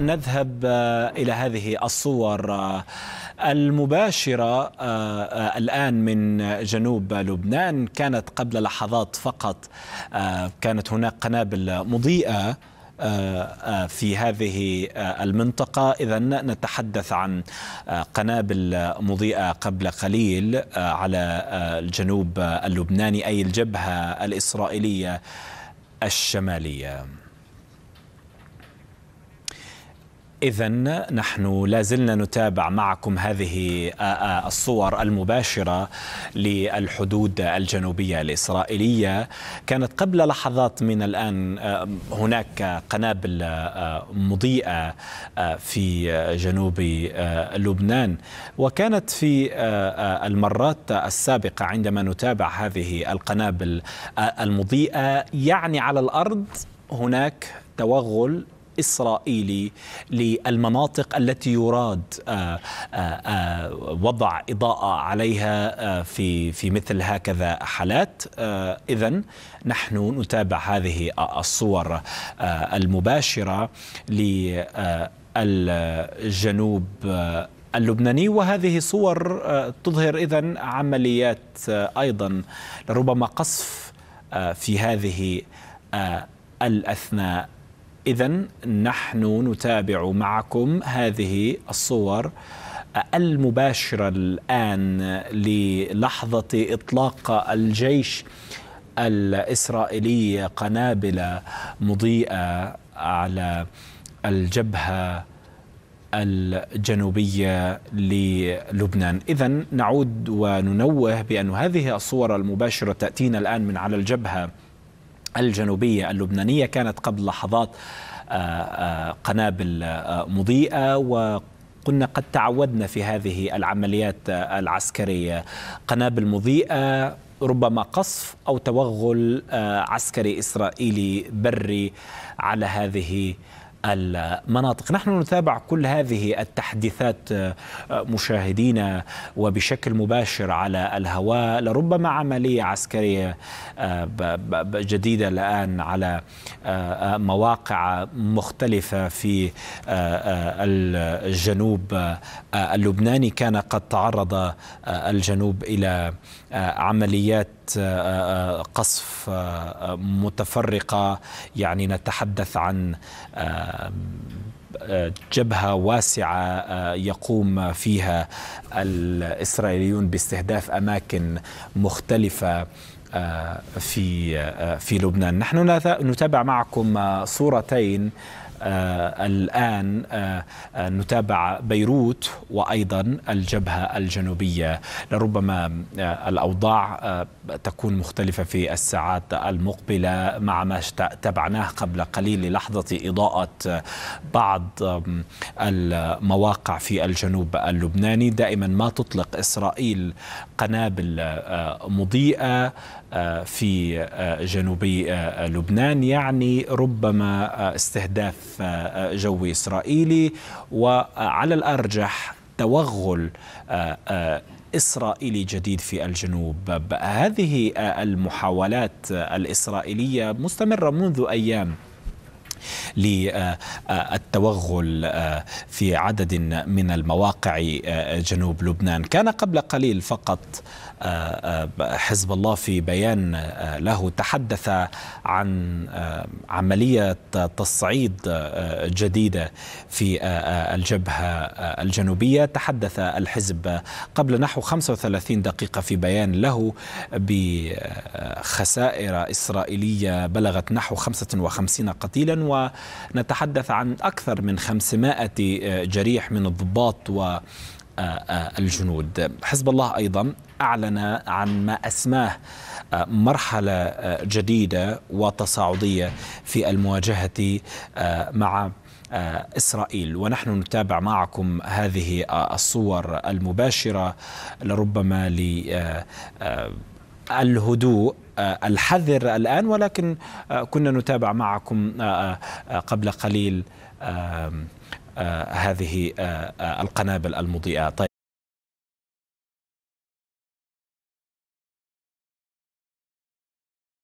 نذهب آه، الى هذه الصور آه، المباشره آه، الان من جنوب لبنان كانت قبل لحظات فقط كانت هناك قنابل مضيئه في هذه المنطقة إذا نتحدث عن قنابل مضيئة قبل قليل على الجنوب اللبناني أي الجبهة الإسرائيلية الشمالية إذا نحن لا زلنا نتابع معكم هذه الصور المباشرة للحدود الجنوبية الإسرائيلية كانت قبل لحظات من الآن هناك قنابل مضيئة في جنوب لبنان وكانت في المرات السابقة عندما نتابع هذه القنابل المضيئة يعني على الأرض هناك توغل الإسرائيلي للمناطق التي يراد آه، آه، آه، وضع إضاءة عليها في في مثل هكذا حالات إذا نحن نتابع هذه الصور المباشرة للجنوب اللبناني وهذه صور تظهر إذا عمليات أيضا ربما قصف في هذه الأثناء إذا نحن نتابع معكم هذه الصور المباشرة الآن للحظة إطلاق الجيش الإسرائيلي قنابل مضيئة على الجبهة الجنوبية للبنان إذا نعود وننوه بأن هذه الصور المباشرة تأتينا الآن من على الجبهة الجنوبية اللبنانية كانت قبل لحظات آه، آه، قنابل آه، مضيئة و قلنا قد تعودنا في هذه العمليات العسكرية قنابل مضيئة ربما قصف أو توغل عسكري إسرائيلي بري على هذه المناطق نحن نتابع كل هذه التحديثات آه، آه، مشاهدينا آه، وبشكل مباشر على الهواء لربما عملية عسكرية جديدة الآن على مواقع مختلفة في الجنوب اللبناني كان قد تعرض الجنوب إلى عمليات قصف متفرقة يعني نتحدث عن جبهه واسعه آه، يقوم فيها الاسرائيليون باستهداف اماكن مختلفه آه، في آه، في لبنان نحن نتابع معكم صورتين آه، الآن آه، آه، نتابع بيروت وأيضا الجبهة الجنوبية لربما الأوضاع تكون مختلفة في الساعات المقبلة مع ما تابعناه قبل قليل للحظة إضاءة بعض المواقع في الجنوب اللبناني دائما ما تطلق إسرائيل قنابل مضيئة في جنوبي لبنان يعني ربما استهداف غلاف آه، جوي إسرائيلي وعلى الأرجح توغل آه، آه، إسرائيلي جديد في الجنوب هذه المحاولات الإسرائيلية مستمرة منذ أيام للتوغل آه، في عدد من المواقع آه، جنوب لبنان كان قبل قليل فقط آه، حزب الله في بيان له تحدث عن عملية تصعيد جديدة في الجبهة الجنوبية تحدث الحزب قبل نحو 35 دقيقة في بيان له بخسائر إسرائيلية بلغت نحو 55 قتيلا و نتحدث عن أكثر من 500 جريح من الضباط و الجنود حزب الله أيضا أعلن عن ما أسماه مرحلة جديدة وتصاعدية في المواجهة مع إسرائيل ونحن نتابع معكم هذه الصور المباشرة لربما ل الهدوء آه، الحذر الآن ولكن آه، كنا نتابع معكم آه، قبل قليل هذه القنابل المضيئة طيب